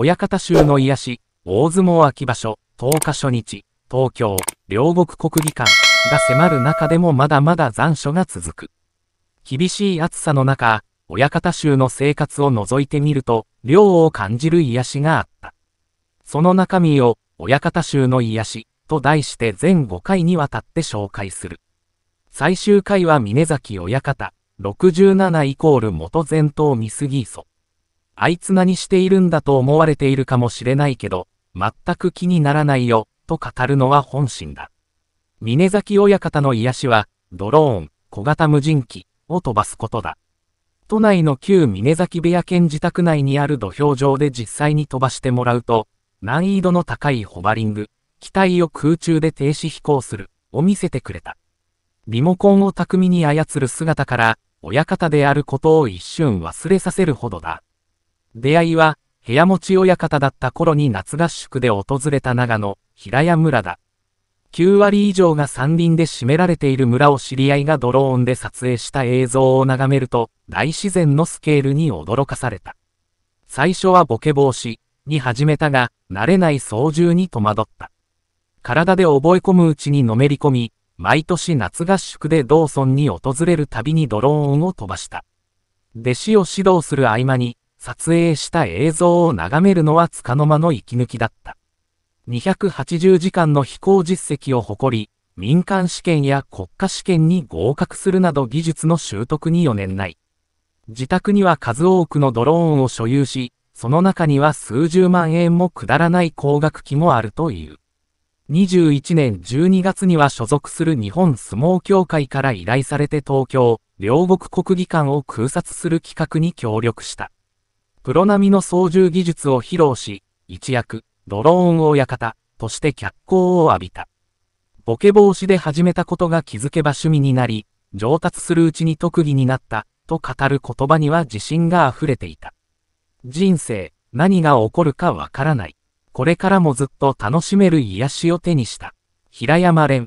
親方衆の癒し、大相撲秋場所、10日初日、東京、両国国技館が迫る中でもまだまだ残暑が続く。厳しい暑さの中、親方衆の生活を覗いてみると、涼を感じる癒しがあった。その中身を、親方衆の癒し、と題して全5回にわたって紹介する。最終回は峰崎親方、67イコール元前頭見過ぎそ。あいつ何しているんだと思われているかもしれないけど、全く気にならないよ、と語るのは本心だ。峰崎親方の癒しは、ドローン、小型無人機、を飛ばすことだ。都内の旧峰崎部屋兼自宅内にある土俵上で実際に飛ばしてもらうと、難易度の高いホバリング、機体を空中で停止飛行する、を見せてくれた。リモコンを巧みに操る姿から、親方であることを一瞬忘れさせるほどだ。出会いは、部屋持ち親方だった頃に夏合宿で訪れた長野、平屋村だ。9割以上が山林で占められている村を知り合いがドローンで撮影した映像を眺めると、大自然のスケールに驚かされた。最初はボケ防止に始めたが、慣れない操縦に戸惑った。体で覚え込むうちにのめり込み、毎年夏合宿で道村に訪れるたびにドローンを飛ばした。弟子を指導する合間に、撮影した映像を眺めるのは束の間の息抜きだった。280時間の飛行実績を誇り、民間試験や国家試験に合格するなど技術の習得に余念ない。自宅には数多くのドローンを所有し、その中には数十万円もくだらない高額機もあるという。21年12月には所属する日本相撲協会から依頼されて東京、両国国技館を空撮する企画に協力した。プロ並みの操縦技術を披露し、一躍、ドローン親方として脚光を浴びた。ボケ防止で始めたことが気づけば趣味になり、上達するうちに特技になった、と語る言葉には自信が溢れていた。人生、何が起こるかわからない。これからもずっと楽しめる癒しを手にした。平山蓮。